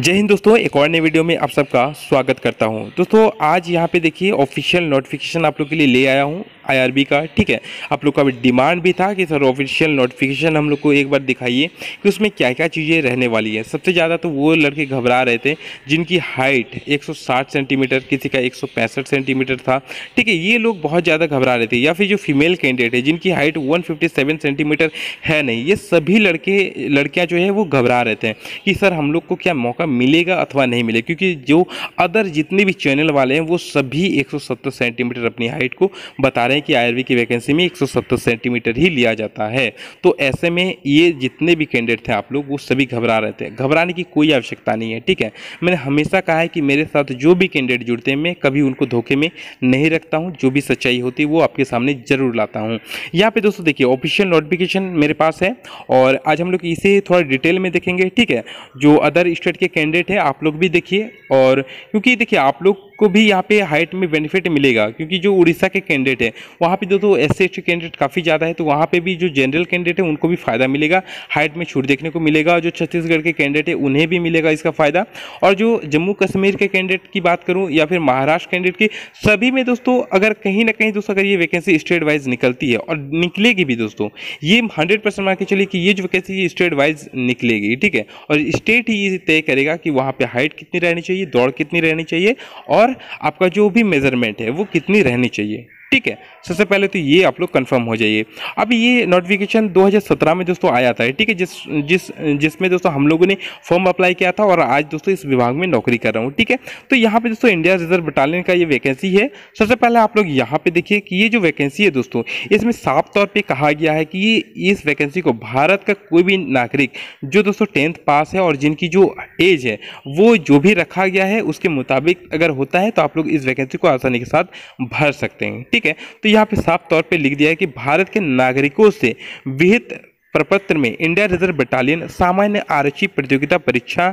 जय हिंद दोस्तों एक और नए वीडियो में आप सबका स्वागत करता हूं दोस्तों आज यहां पे देखिए ऑफिशियल नोटिफिकेशन आप लोग के लिए ले आया हूं आईआरबी का ठीक है आप लोग का भी डिमांड भी था कि सर ऑफिशियल नोटिफिकेशन हम लोग को एक बार दिखाइए कि उसमें क्या क्या चीज़ें रहने वाली है सबसे ज़्यादा तो वो लड़के घबरा रहे थे जिनकी हाइट 160 सेंटीमीटर किसी का 165 सेंटीमीटर था ठीक है ये लोग बहुत ज़्यादा घबरा रहे थे या फिर जो फीमेल कैंडिडेट है जिनकी हाइट वन सेंटीमीटर है नहीं ये सभी लड़के लड़कियाँ जो है वो घबरा रहे थे कि सर हम लोग को क्या मौका मिलेगा अथवा नहीं मिलेगा क्योंकि जो अदर जितने भी चैनल वाले हैं वो सभी एक सेंटीमीटर अपनी हाइट को बता रहे हैं हैं कि आई की वैकेंसी में 170 सेंटीमीटर ही लिया जाता है तो ऐसे में ये जितने भी कैंडिडेट थे आप लोग वो सभी घबरा रहे थे घबराने की कोई आवश्यकता नहीं है ठीक है मैंने हमेशा कहा है कि मेरे साथ जो भी कैंडिडेट जुड़ते हैं मैं कभी उनको धोखे में नहीं रखता हूँ जो भी सच्चाई होती है वो आपके सामने जरूर लाता हूँ यहाँ पे दोस्तों देखिए ऑफिशियल नोटिफिकेशन मेरे पास है और आज हम लोग इसे थोड़ा डिटेल में देखेंगे ठीक है जो अदर स्टेट के कैंडिडेट है आप लोग भी देखिए और क्योंकि देखिए आप लोग को भी यहाँ पे हाइट में बेनिफिट मिलेगा क्योंकि जो उड़ीसा के कैंडिडेट हैं वहाँ पर दोस्तों एस सी कैंडिडेट काफ़ी ज़्यादा है तो वहाँ पर भी जो जनरल कैंडिडेट है उनको भी फायदा मिलेगा हाइट में छूट देखने को मिलेगा और जो छत्तीसगढ़ के कैंडिडेट है उन्हें भी मिलेगा इसका फ़ायदा और जो जम्मू कश्मीर के कैंडिडेट की बात करूँ या फिर महाराष्ट्र कैंडिडेट की सभी में दोस्तों अगर कहीं ना कहीं दोस्तों अगर ये वैकेंसी स्टेट वाइज निकलती है और निकलेगी भी दोस्तों ये हंड्रेड परसेंट मान के चलिए कि ये जो वैकेंसी स्टेट वाइज निकलेगी ठीक है और स्टेट ही ये तय करेगा कि वहाँ पे हाइट कितनी रहनी चाहिए दौड़ कितनी रहनी चाहिए और आपका जो भी मेजरमेंट है वो कितनी रहनी चाहिए ठीक है सबसे पहले तो ये आप लोग कंफर्म हो जाइए अब ये नोटिफिकेशन 2017 में दोस्तों आया था ठीक है जिस जिस जिसमें दोस्तों हम लोगों ने फॉर्म अप्लाई किया था और आज दोस्तों इस विभाग में नौकरी कर रहा हूँ ठीक है तो यहाँ पे दोस्तों इंडिया रिजर्व बटालियन का ये वैकेंसी है सबसे पहले आप लोग यहाँ पर देखिए कि ये जो वैकेंसी है दोस्तों इसमें साफ तौर पर कहा गया है कि ये इस वैकेंसी को भारत का कोई भी नागरिक जो दोस्तों टेंथ पास है और जिनकी जो एज है वो जो भी रखा गया है उसके मुताबिक अगर होता है तो आप लोग इस वैकेंसी को आसानी के साथ भर सकते हैं ठीक है तो यहाँ पे साफ तौर पे लिख दिया है कि भारत के नागरिकों से विहित प्रपत्र में इंडिया रिजर्व बटालियन सामान्य आरक्षी प्रतियोगिता परीक्षा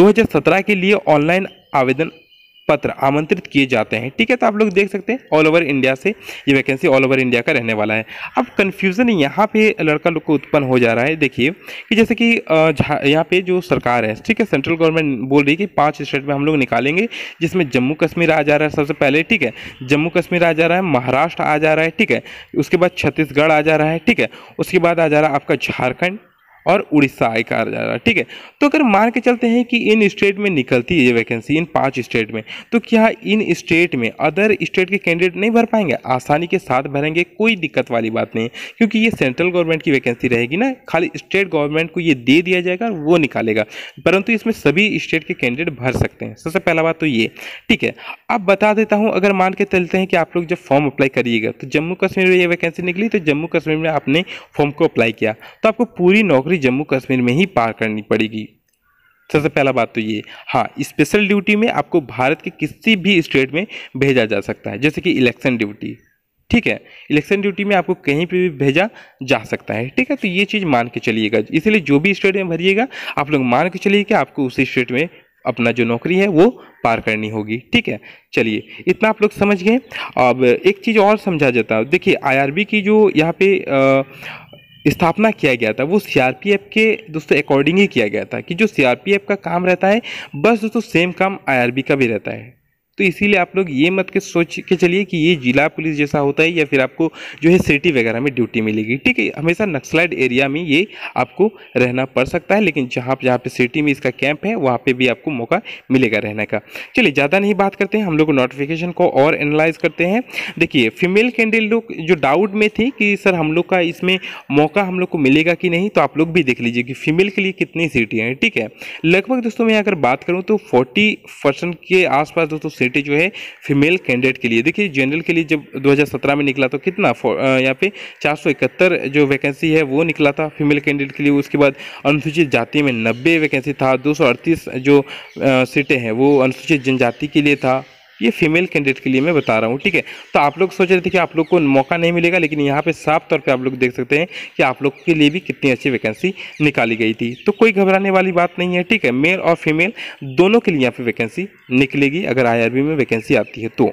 2017 के लिए ऑनलाइन आवेदन पत्र आमंत्रित किए जाते हैं ठीक है तो आप लोग देख सकते हैं ऑल ओवर इंडिया से ये वैकेंसी ऑल ओवर इंडिया का रहने वाला है अब कन्फ्यूज़न यहाँ पे लड़का लोग को उत्पन्न हो जा रहा है देखिए कि जैसे कि यहाँ पे जो सरकार है ठीक है सेंट्रल गवर्नमेंट बोल रही है कि पाँच स्टेट में हम लोग निकालेंगे जिसमें जम्मू कश्मीर आ जा रहा है सबसे पहले ठीक है जम्मू कश्मीर आ जा रहा है महाराष्ट्र आ जा रहा है ठीक है उसके बाद छत्तीसगढ़ आ जा रहा है ठीक है उसके बाद आ जा रहा है आपका झारखंड और उड़ीसा आई कहा जा रहा है ठीक है तो अगर मान के चलते हैं कि इन स्टेट में निकलती है ये वैकेंसी इन पांच स्टेट में तो क्या इन स्टेट में अदर स्टेट के कैंडिडेट नहीं भर पाएंगे आसानी के साथ भरेंगे कोई दिक्कत वाली बात नहीं क्योंकि ये सेंट्रल गवर्नमेंट की वैकेंसी रहेगी ना खाली स्टेट गवर्नमेंट को ये दे दिया जाएगा वो निकालेगा परंतु इसमें सभी स्टेट के कैंडिडेट भर सकते हैं सबसे पहला बात तो ये ठीक है अब बता देता हूँ अगर मान के चलते हैं कि आप लोग जब फॉर्म अप्लाई करिएगा तो जम्मू कश्मीर में ये वैकेंसी निकली तो जम्मू कश्मीर में आपने फॉर्म को अप्लाई किया तो आपको पूरी नौकरी नौकरी जम्मू कश्मीर में ही पार करनी पड़ेगी सबसे पहला बात तो ये हाँ स्पेशल ड्यूटी में आपको भारत के किसी भी स्टेट में भेजा जा सकता है जैसे कि इलेक्शन ड्यूटी ठीक है इलेक्शन ड्यूटी में आपको कहीं पे भी भेजा जा सकता है ठीक है तो ये चीज़ मान के चलिएगा इसलिए जो भी स्टेट में भरिएगा आप लोग मान के चलिए कि आपको उसी स्टेट में अपना जो नौकरी है वो पार करनी होगी ठीक है चलिए इतना आप लोग समझ गए अब एक चीज़ और समझा जाता है देखिए आईआरबी की जो यहाँ पे आ, स्थापना किया गया था वो सीआरपीएफ के दोस्तों अकॉर्डिंग ही किया गया था कि जो सीआरपीएफ का काम रहता है बस दोस्तों सेम काम आईआरबी का भी रहता है तो इसीलिए आप लोग ये मत के सोच के चलिए कि ये जिला पुलिस जैसा होता है या फिर आपको जो है सिटी वगैरह में ड्यूटी मिलेगी ठीक है हमेशा नक्सलाइड एरिया में ये आपको रहना पड़ सकता है लेकिन जहाँ जहाँ पे सिटी में इसका कैंप है वहाँ पे भी आपको मौका मिलेगा रहने का चलिए ज़्यादा नहीं बात करते हैं हम लोग नोटिफिकेशन को और एनालाइज करते हैं देखिए फीमेल कैंडिडेट लोग जो डाउट में थी कि सर हम लोग का इसमें मौका हम लोग को मिलेगा कि नहीं तो आप लोग भी देख लीजिए कि फीमेल के लिए कितनी सीटें हैं ठीक है लगभग दोस्तों मैं अगर बात करूँ तो फोर्टी के आसपास दोस्तों अपॉर्चुनिटी जो है फीमेल कैंडिडेट के लिए देखिए जनरल के लिए जब 2017 में निकला तो कितना यहाँ पे चार जो वैकेंसी है वो निकला था फीमेल कैंडिडेट के लिए उसके बाद अनुसूचित जाति में नब्बे वैकेंसी था दो जो सीटें हैं वो अनुसूचित जनजाति के लिए था ये फीमेल कैंडिडेट के लिए मैं बता रहा हूँ ठीक है तो आप लोग सोच रहे थे कि आप लोग को मौका नहीं मिलेगा लेकिन यहाँ पर साफ तौर पर आप लोग देख सकते हैं कि आप लोग के लिए भी कितनी अच्छी वैकेंसी निकाली गई थी तो कोई घबराने वाली बात नहीं है ठीक है मेल और फीमेल दोनों के लिए यहाँ पर वैकेंसी निकलेगी अगर आई में वैकेंसी आती है तो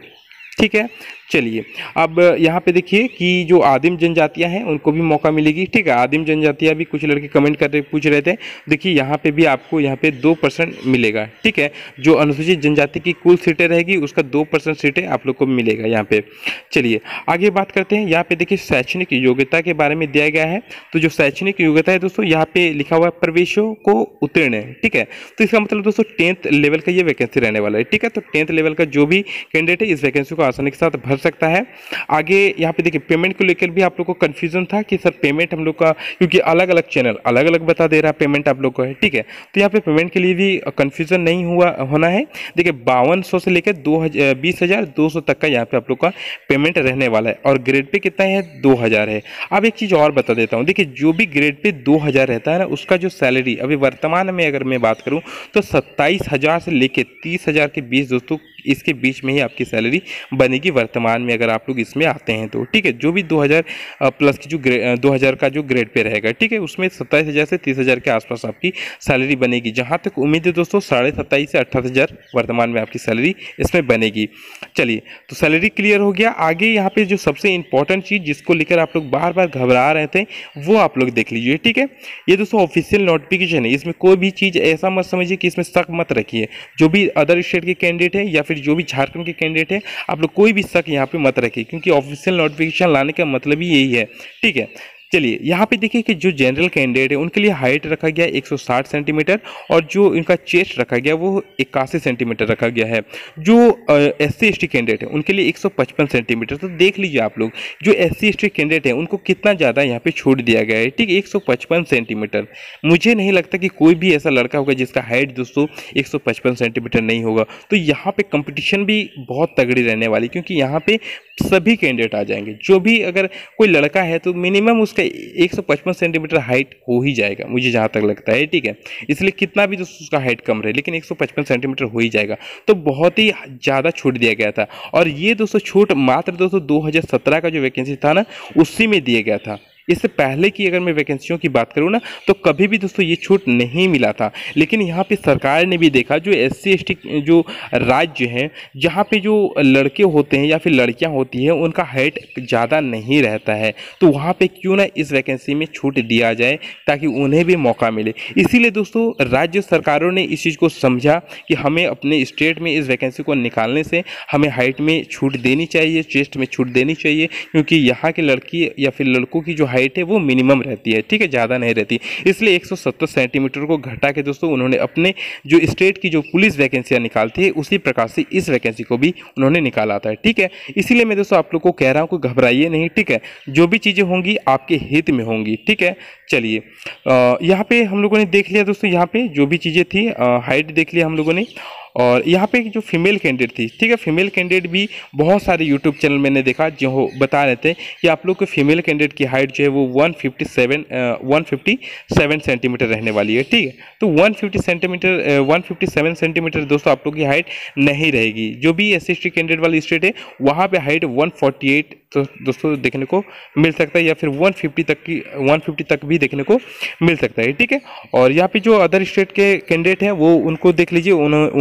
ठीक है चलिए अब यहाँ पे देखिए कि जो आदिम जनजातियाँ हैं उनको भी मौका मिलेगी ठीक है आदिम जनजातियाँ भी कुछ लड़के कमेंट कर रहे पूछ रहे थे देखिए यहाँ पे भी आपको यहाँ पे दो परसेंट मिलेगा ठीक है जो अनुसूचित जनजाति की कुल सीटें रहेगी उसका दो परसेंट सीटें आप लोग को मिलेगा यहाँ पे चलिए आगे बात करते हैं यहाँ पे देखिए शैक्षणिक योग्यता के बारे में दिया गया है तो जो शैक्षणिक योग्यता है दोस्तों यहाँ पे लिखा हुआ है प्रवेशों को उत्तीर्ण है ठीक है तो इसका मतलब दोस्तों टेंथ लेवल का ये वैकेंसी रहने वाला है ठीक है तो टेंथ लेवल का जो भी कैंडिडेट है इस वैकेंसी को आसानी के साथ भर भर सकता है आगे यहाँ पे देखिए पेमेंट को लेकर भी आप लोग को कन्फ्यूजन था कि सर पेमेंट हम लोग का क्योंकि अलग अलग चैनल अलग अलग बता दे रहा है पेमेंट आप लोग को है ठीक है तो यहाँ पे पेमेंट के लिए भी कन्फ्यूजन नहीं हुआ होना है देखिए बावन से लेकर दो हज़ार तक का यहाँ पे आप लोग का पेमेंट रहने वाला है और ग्रेड पे कितना है दो है अब एक चीज़ और बता देता हूँ देखिए जो भी ग्रेड पे दो रहता है ना उसका जो सैलरी अभी वर्तमान में अगर मैं बात करूँ तो सत्ताईस से लेकर तीस के बीच दोस्तों इसके बीच में ही आपकी सैलरी बनेगी वर्तमान में अगर आप लोग इसमें आते हैं तो ठीक है जो भी 2000 प्लस की जो ग्रेड का जो ग्रेड पे रहेगा ठीक है उसमें सत्ताईस हज़ार से तीस हज़ार के आसपास आपकी सैलरी बनेगी जहाँ तक उम्मीद है दोस्तों साढ़े सत्ताईस से अट्ठाईस हज़ार वर्तमान में आपकी सैलरी इसमें बनेगी चलिए तो सैलरी क्लियर हो गया आगे यहाँ पे जो सबसे इंपॉर्टेंट चीज़ जिसको लेकर आप लोग बार बार घबरा रहे थे वो आप लोग देख लीजिए ठीक है ये दोस्तों ऑफिशियल नोटिफिकेशन है इसमें कोई भी चीज़ ऐसा मत समझिए कि इसमें शक मत रखिए जो भी अदर स्टेट के कैंडिडेट हैं या फिर फिर जो भी झारखंड के कैंडिडेट है आप लोग कोई भी शक यहाँ पे मत रखें क्योंकि ऑफिशियल नोटिफिकेशन लाने का मतलब ही यही है ठीक है चलिए यहाँ पे देखिए कि जो जनरल कैंडिडेट है उनके लिए हाइट रखा गया 160 सेंटीमीटर और जो इनका चेस्ट रखा गया वो इक्यासी सेंटीमीटर रखा गया है जो एस सी एस कैंडिडेट है उनके लिए 155 सेंटीमीटर तो देख लीजिए आप लोग जो एस सी एस कैंडिडेट है उनको कितना ज़्यादा यहाँ पे छूट दिया गया है ठीक 155 सेंटीमीटर मुझे नहीं लगता कि कोई भी ऐसा लड़का होगा जिसका हाइट दोस्तों एक सेंटीमीटर नहीं होगा तो यहाँ पर कंपटिशन भी बहुत तगड़ी रहने वाली क्योंकि यहाँ पर सभी कैंडिडेट आ जाएंगे जो भी अगर कोई लड़का है तो मिनिमम उस उसका 155 सेंटीमीटर हाइट हो ही जाएगा मुझे जहाँ तक लगता है ठीक है इसलिए कितना भी दोस्तों उसका हाइट कम रहे लेकिन 155 सेंटीमीटर हो ही जाएगा तो बहुत ही ज़्यादा छूट दिया गया था और ये दोस्तों छूट मात्र दोस्तों दो का जो वैकेंसी था ना उसी में दिया गया था इससे पहले की अगर मैं वैकेंसियों की बात करूँ ना तो कभी भी दोस्तों ये छूट नहीं मिला था लेकिन यहाँ पर सरकार ने भी देखा जो एस सी जो राज्य हैं जहाँ पर जो लड़के होते हैं या फिर लड़कियाँ होती हैं उनका हाइट ज़्यादा नहीं रहता है तो वहाँ पर क्यों ना इस वैकेंसी में छूट दिया जाए ताकि उन्हें भी मौका मिले इसीलिए दोस्तों राज्य सरकारों ने इस चीज़ को समझा कि हमें अपने स्टेट में इस वैकेंसी को निकालने से हमें हाइट में छूट देनी चाहिए चेस्ट में छूट देनी चाहिए क्योंकि यहाँ के लड़की या फिर लड़कों की जो हाइट है वो मिनिमम रहती है ठीक है ज़्यादा नहीं रहती इसलिए 170 सेंटीमीटर को घटा के दोस्तों उन्होंने अपने जो स्टेट की जो पुलिस वैकेंसियाँ निकालती है उसी प्रकार से इस वैकेंसी को भी उन्होंने निकाला था ठीक है इसीलिए मैं दोस्तों आप लोग को कह रहा हूँ कि घबराइए नहीं ठीक है जो भी चीज़ें होंगी आपके हित में होंगी ठीक है चलिए यहाँ पे हम लोगों ने देख लिया दोस्तों यहाँ पे जो भी चीज़ें थी हाइट देख लिया हम लोगों ने और यहाँ पे जो फीमेल कैंडिडेट थी ठीक है फीमेल कैंडिडेट भी बहुत सारे यूट्यूब चैनल मैंने देखा जो बता रहे थे कि आप लोग के फीमेल कैंडिडेट की हाइट जो है वो 157 157 सेंटीमीटर रहने वाली है ठीक है तो 150 सेंटीमीटर 157 सेंटीमीटर दोस्तों आप लोग की हाइट नहीं रहेगी जो भी एस सी कैंडिडेट वाली स्टेट है वहाँ पर हाइट वन तो दोस्तों देखने को मिल सकता है या फिर वन तक की वन तक भी देखने को मिल सकता है ठीक है और यहाँ पर जो अदर स्टेट के कैंडिडेट हैं वो उनको देख लीजिए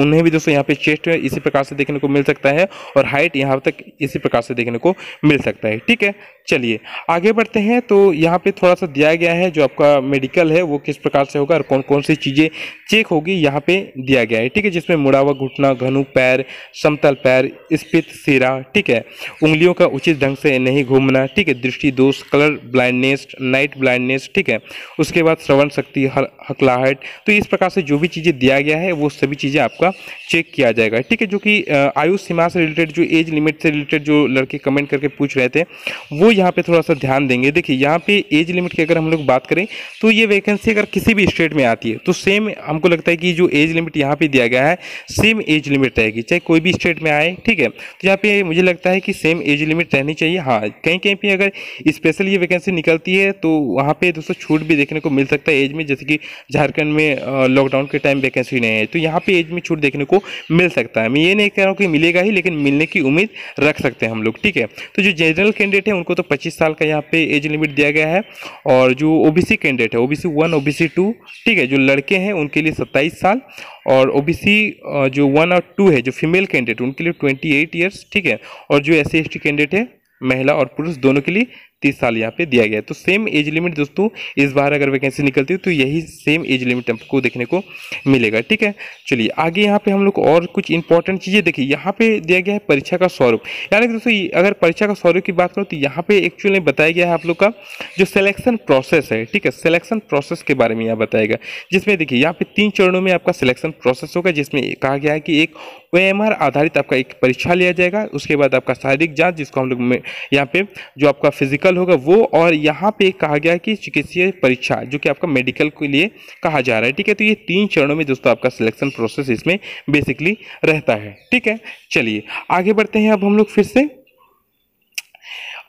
उन्हें भी दोस्तों यहाँ पे चेस्ट इसी प्रकार से देखने को मिल सकता है और हाइट यहाँ तक इसी प्रकार से देखने को मिल सकता है ठीक है चलिए आगे बढ़ते हैं तो यहाँ पे थोड़ा सा दिया गया है जो आपका मेडिकल है वो किस प्रकार से होगा और कौन कौन सी चीज़ें चेक होगी यहाँ पे दिया गया है ठीक है जिसमें मुड़ावा घुटना घनु पैर समतल पैर स्पित सिरा ठीक है उंगलियों का उचित ढंग से नहीं घूमना ठीक है दृष्टि दोष कलर ब्लाइंडनेस नाइट ब्लाइंडनेस ठीक है उसके बाद श्रवण शक्ति हकलाहट तो इस प्रकार से जो भी चीज़ें दिया गया है वो सभी चीज़ें आपका चेक किया जाएगा ठीक है जो कि आयु सीमा से रिलेटेड जो एज लिमिट से रिलेटेड जो लड़के कमेंट करके पूछ रहे थे वो यहाँ पे थोड़ा सा ध्यान देंगे देखिए यहाँ पे एज लिमिट की अगर हम लोग बात करें तो ये वैकेंसी अगर किसी भी स्टेट में आती है तो सेम हमको लगता है कि जो एज लिमिट यहाँ पर दिया गया है सेम एज लिमिट रहेगी चाहे कोई भी स्टेट में आए ठीक है तो यहाँ पर मुझे लगता है कि सेम एज लिमिट रहनी चाहिए हाँ कहीं कहीं पर अगर स्पेशल ये वैकेंसी निकलती है तो वहाँ पर दोस्तों छूट भी देखने को मिल सकता है एज में जैसे कि झारखंड में लॉकडाउन के टाइम वैकेंसी नहीं है तो यहाँ पर एज में छूट देखने देखने को मिल सकता है मैं ये नहीं कह रहा हूँ कि मिलेगा ही लेकिन मिलने की उम्मीद रख सकते हैं हम लोग ठीक है तो जो जनरल कैंडिडेट है उनको तो पच्चीस साल का यहाँ पे एज लिमिट दिया गया है और जो ओ कैंडिडेट है ओ बी सी वन ठीक है जो लड़के हैं उनके लिए सत्ताईस साल और ओ जो वन और टू है जो फीमेल कैंडिडेट उनके लिए ट्वेंटी एट ठीक है और जो एस सी कैंडिडेट है महिला और पुरुष दोनों के लिए तीस साल यहाँ पे दिया गया है तो सेम एज लिमिट दोस्तों इस बार अगर वैकेंसी निकलती है तो यही सेम एज लिमिट आपको देखने को मिलेगा ठीक है चलिए आगे यहाँ पे हम लोग और कुछ इंपॉर्टेंट चीज़ें देखिए यहाँ पे दिया गया है परीक्षा का स्वरूप यानी कि दोस्तों अगर परीक्षा का स्वरूप की बात करूँ तो यहाँ पे एक्चुअली बताया गया है आप लोग का जो सिलेक्शन प्रोसेस है ठीक है सिलेक्शन प्रोसेस के बारे में यहाँ बताएगा जिसमें देखिए यहाँ पे तीन चरणों में आपका सिलेक्शन प्रोसेस होगा जिसमें कहा गया है कि एक ओ आधारित आपका एक परीक्षा लिया जाएगा उसके बाद आपका शारीरिक जाँच जिसको हम लोग यहाँ पे जो आपका फिजिकल मेडिकल होगा वो और यहाँ पे कहा गया कि चिकित्सीय परीक्षा जो कि आपका मेडिकल के लिए कहा जा रहा है ठीक है तो ये तीन चरणों में दोस्तों आपका सिलेक्शन प्रोसेस इसमें बेसिकली रहता है ठीक है चलिए आगे बढ़ते हैं अब हम लोग फिर से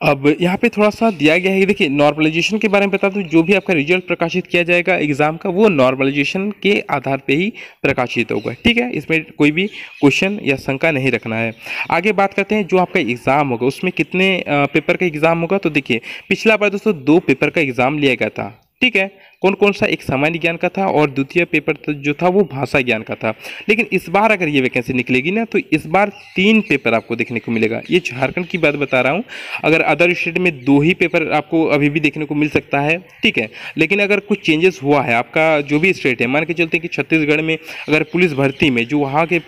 अब यहाँ पे थोड़ा सा दिया गया है कि देखिए नॉर्मलाइजेशन के बारे में बता दूँ जो भी आपका रिजल्ट प्रकाशित किया जाएगा एग्जाम का वो नॉर्मलाइजेशन के आधार पे ही प्रकाशित होगा ठीक है इसमें कोई भी क्वेश्चन या शंका नहीं रखना है आगे बात करते हैं जो आपका एग्ज़ाम होगा उसमें कितने पेपर का एग्ज़ाम होगा तो देखिए पिछला बार दोस्तों दो पेपर का एग्ज़ाम लिया गया था ठीक है कौन कौन सा एक सामान्य ज्ञान का था और द्वितीय पेपर जो था वो भाषा ज्ञान का था लेकिन इस बार अगर ये वैकेंसी निकलेगी ना तो इस बार तीन पेपर आपको देखने को मिलेगा ये झारखंड की बात बता रहा हूँ अगर अदर स्टेट में दो ही पेपर आपको अभी भी देखने को मिल सकता है ठीक है लेकिन अगर कुछ चेंजेस हुआ है आपका जो भी स्टेट है मान के चलते कि छत्तीसगढ़ में अगर पुलिस भर्ती में जो वहाँ के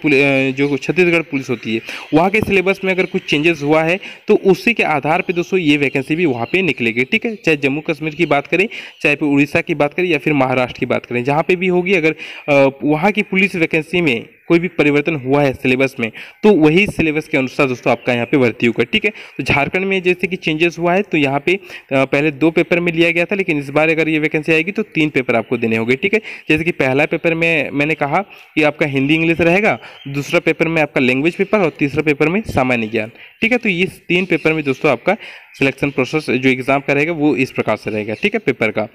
जो छत्तीसगढ़ पुलिस होती है वहाँ के सिलेबस में अगर कुछ चेंजेस हुआ है तो उसी के आधार पर दोस्तों ये वैकेंसी भी वहाँ पर निकलेगी ठीक है चाहे जम्मू कश्मीर की बात करें चाहे पे उड़ीसा की बात करें या फिर महाराष्ट्र की बात करें जहाँ पे भी होगी अगर वहाँ की पुलिस वैकेंसी में कोई भी परिवर्तन हुआ है सिलेबस में तो वही सिलेबस के अनुसार दोस्तों आपका यहाँ पे भर्ती होगा ठीक है तो झारखंड में जैसे कि चेंजेस हुआ है तो यहाँ पे पहले दो पेपर में लिया गया था लेकिन इस बार अगर ये वैकेंसी आएगी तो तीन पेपर आपको देने होंगे ठीक है जैसे कि पहला पेपर में मैंने कहा कि आपका हिंदी इंग्लिश रहेगा दूसरा पेपर में आपका लैंग्वेज पेपर और तीसरा पेपर में सामान्य ज्ञान ठीक है तो ये तीन पेपर में दोस्तों आपका सिलेक्शन प्रोसेस जो एग्ज़ाम का रहेगा वो इस प्रकार से रहेगा ठीक है पेपर का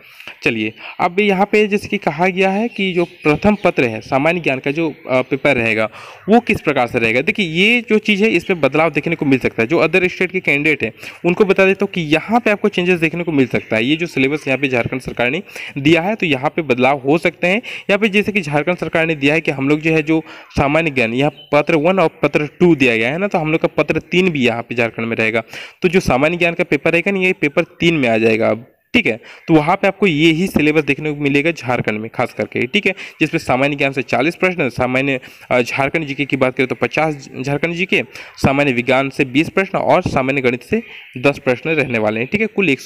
चलिए अब यहाँ पे जैसे कि कहा गया है कि जो प्रथम पत्र है सामान्य ज्ञान का जो पेपर पर रहेगा वो किस प्रकार से रहेगा देखिए ये जो चीज़ है इसमें बदलाव देखने को मिल सकता है जो अदर स्टेट के कैंडिडेट हैं उनको बता देता हूँ कि यहाँ पे आपको चेंजेस देखने को मिल सकता है ये जो सिलेबस यहाँ पे झारखंड सरकार ने दिया है तो यहाँ पे बदलाव हो सकते हैं यहाँ फिर जैसे कि झारखंड सरकार ने दिया है कि हम लोग जो है जो सामान्य ज्ञान यहाँ पत्र वन और पत्र टू दिया गया है ना तो हम लोग का पत्र तीन भी यहाँ पे झारखंड में रहेगा तो जो सामान्य ज्ञान का पेपर रहेगा ना ये पेपर तीन में आ जाएगा अब ठीक है तो वहाँ पे आपको ये ही सिलेबस देखने को मिलेगा झारखंड में खास करके ठीक है जिसमें सामान्य ज्ञान से चालीस प्रश्न सामान्य झारखंड जीके की बात करें तो पचास झारखंड जी के सामान्य विज्ञान से बीस प्रश्न और सामान्य गणित से दस प्रश्न रहने वाले हैं ठीक है कुल एक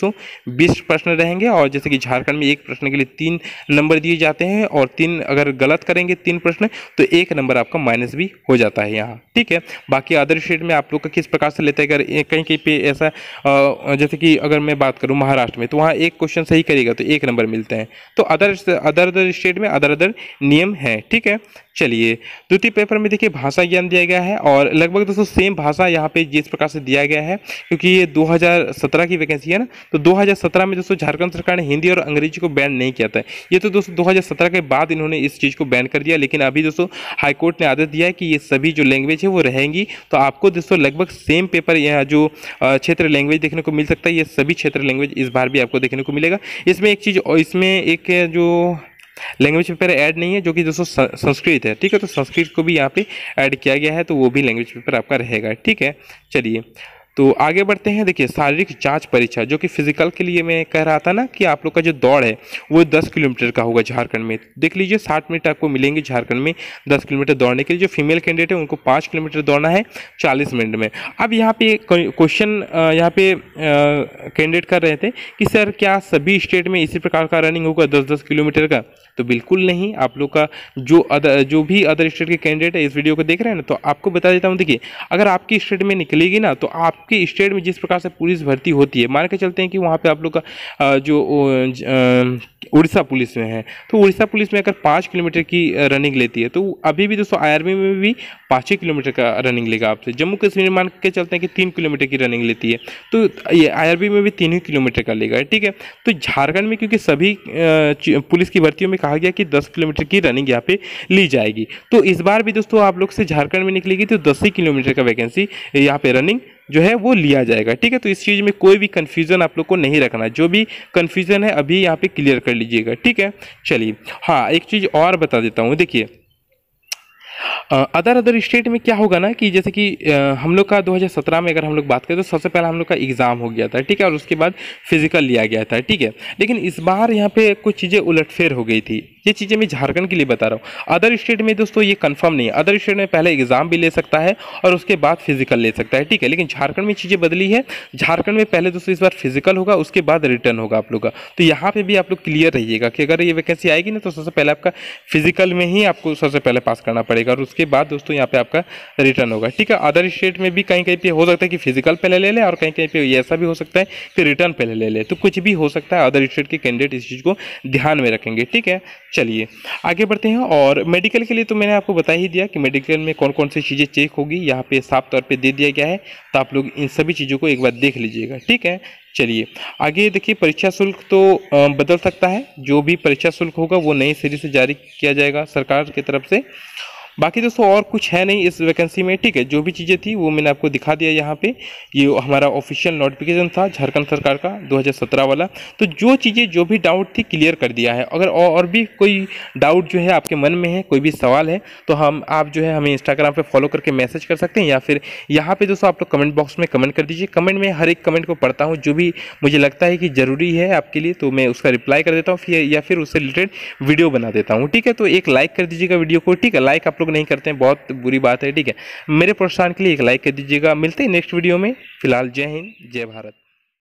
प्रश्न रहेंगे और जैसे कि झारखंड में एक प्रश्न के लिए तीन नंबर दिए जाते हैं और तीन अगर गलत करेंगे तीन प्रश्न तो एक नंबर आपका माइनस भी हो जाता है यहाँ ठीक है बाकी अदर स्टेट में आप लोग का किस प्रकार से लेते हैं अगर कहीं कहीं पर ऐसा जैसे कि अगर मैं बात करूँ महाराष्ट्र में तो वहाँ एक क्वेश्चन सही करेगा तो एक नंबर मिलते हैं तो अदर अदर अदर स्टेट में अदर अदर नियम है ठीक है चलिए द्वितीय पेपर में देखिए भाषा ज्ञान दिया गया है और लगभग दोस्तों सेम भाषा यहाँ पे जिस प्रकार से दिया गया है क्योंकि ये 2017 की वैकेंसी है ना तो 2017 में दोस्तों झारखंड सरकार ने हिंदी और अंग्रेजी को बैन नहीं किया था ये तो दोस्तों 2017 के बाद इन्होंने इस चीज़ को बैन कर दिया लेकिन अभी दोस्तों हाईकोर्ट ने आदेश दिया है कि ये सभी जो लैंग्वेज है वो रहेंगी तो आपको दोस्तों लगभग सेम पेपर यहाँ जो क्षेत्र लैंग्वेज देखने को मिल सकता है ये सभी क्षेत्र लैंग्वेज इस बार भी आपको देखने को मिलेगा इसमें एक चीज़ इसमें एक जो लैंग्वेज पेपर ऐड नहीं है जो कि दोस्तों संस्कृत है ठीक है तो संस्कृत को भी यहाँ पे ऐड किया गया है तो वो भी लैंग्वेज पेपर आपका रहेगा ठीक है चलिए तो आगे बढ़ते हैं देखिए शारीरिक जांच परीक्षा जो कि फिजिकल के लिए मैं कह रहा था ना कि आप लोग का जो दौड़ है वो दस किलोमीटर का होगा झारखंड में देख लीजिए साठ मिनट आपको मिलेंगे झारखंड में दस किलोमीटर दौड़ने के लिए जो फीमेल कैंडिडेट है उनको पाँच किलोमीटर दौड़ना है चालीस मिनट में अब यहाँ पे क्वेश्चन यहाँ पे कैंडिडेट कर रहे थे कि सर क्या सभी स्टेट में इसी प्रकार का रनिंग होगा दस दस किलोमीटर का तो बिल्कुल नहीं आप लोग का जो अदर जो भी अदर स्टेट के कैंडिडेट है इस वीडियो को देख रहे हैं ना तो आपको बता देता हूँ देखिए अगर आपकी स्टेट में निकलेगी ना तो आप आपके स्टेट में जिस प्रकार से पुलिस भर्ती होती है मान के चलते हैं कि वहाँ पर आप लोग का जो उड़ीसा पुलिस में है तो उड़ीसा पुलिस में अगर पाँच किलोमीटर की रनिंग लेती है तो अभी भी दोस्तों आई में भी पाँच ही किलोमीटर का रनिंग लेगा आपसे जम्मू कश्मीर मान के चलते हैं कि तीन किलोमीटर की रनिंग लेती है तो ये आई में भी तीन ही किलोमीटर का लेगा ठीक है तो झारखंड में क्योंकि सभी पुलिस की भर्तियों में कहा गया कि दस किलोमीटर की रनिंग यहाँ पर ली जाएगी तो इस बार भी दोस्तों आप लोग से झारखंड में निकलेगी तो दस ही किलोमीटर का वैकेंसी यहाँ पर रनिंग जो है वो लिया जाएगा ठीक है तो इस चीज़ में कोई भी कन्फ्यूज़न आप लोग को नहीं रखना जो भी कन्फ्यूज़न है अभी यहाँ पे क्लियर कर लीजिएगा ठीक है चलिए हाँ एक चीज़ और बता देता हूँ देखिए अदर अदर स्टेट में क्या होगा ना कि जैसे कि हम लोग का 2017 में अगर हम लोग बात करें तो सबसे पहले हम लोग का एग्ज़ाम हो गया था ठीक है और उसके बाद फिजिकल लिया गया था ठीक है लेकिन इस बार यहाँ पे कुछ चीज़ें उलटफेर हो गई थी ये चीज़ें मैं झारखंड के लिए बता रहा हूँ अदर स्टेट में दोस्तों ये कन्फर्म नहीं है अदर स्टेट में पहले एग्जाम भी ले सकता है और उसके बाद फिजिकल ले सकता है ठीक है लेकिन झारखंड में चीज़ें बदली है झारखंड में पहले दोस्तों इस बार फिजिकल होगा उसके बाद रिटर्न होगा आप लोग का तो यहाँ पर भी आप लोग क्लियर रहिएगा कि अगर ये वैकेंसी आएगी ना तो सबसे पहले आपका फिजिकल में ही आपको सबसे पहले पास करना पड़ेगा और उसके बाद दोस्तों यहाँ पर आपका रिटर्न होगा ठीक है अदर स्टेट में भी कहीं कहीं पर हो सकता है कि फिजिकल पहले ले लें और कहीं कहीं पर ऐसा भी हो सकता है कि रिटर्न पहले ले लें तो कुछ भी हो सकता है अदर स्टेट के कैंडिडेट इस चीज़ को ध्यान में रखेंगे ठीक है चलिए आगे बढ़ते हैं और मेडिकल के लिए तो मैंने आपको बता ही दिया कि मेडिकल में कौन कौन सी चीज़ें चेक होगी यहाँ पे साफ तौर पे दे दिया गया है तो आप लोग इन सभी चीज़ों को एक बार देख लीजिएगा ठीक है चलिए आगे देखिए परीक्षा शुल्क तो बदल सकता है जो भी परीक्षा शुल्क होगा वो नई सिरे से जारी किया जाएगा सरकार की तरफ से बाकी दोस्तों और कुछ है नहीं इस वैकेंसी में ठीक है जो भी चीज़ें थी वो मैंने आपको दिखा दिया यहाँ पे ये हमारा ऑफिशियल नोटिफिकेशन था झारखंड सरकार का 2017 वाला तो जो चीज़ें जो भी डाउट थी क्लियर कर दिया है अगर और भी कोई डाउट जो है आपके मन में है कोई भी सवाल है तो हम आप जो है हमें इंस्टाग्राम पर फॉलो करके मैसेज कर सकते हैं या फिर यहाँ पर दोस्तों आप लोग कमेंट बॉक्स में कमेंट कर दीजिए कमेंट में हर एक कमेंट को पढ़ता हूँ जो भी मुझे लगता है कि ज़रूरी है आपके लिए तो मैं उसका रिप्लाई कर देता हूँ फिर या फिर उससे रिलेटेड वीडियो बना देता हूँ ठीक है तो एक लाइक कर दीजिएगा वीडियो को ठीक है लाइक आप लोग लोग नहीं करते हैं बहुत बुरी बात है ठीक है मेरे प्रोत्साहन के लिए एक लाइक कर दीजिएगा मिलते हैं नेक्स्ट वीडियो में फिलहाल जय हिंद जय भारत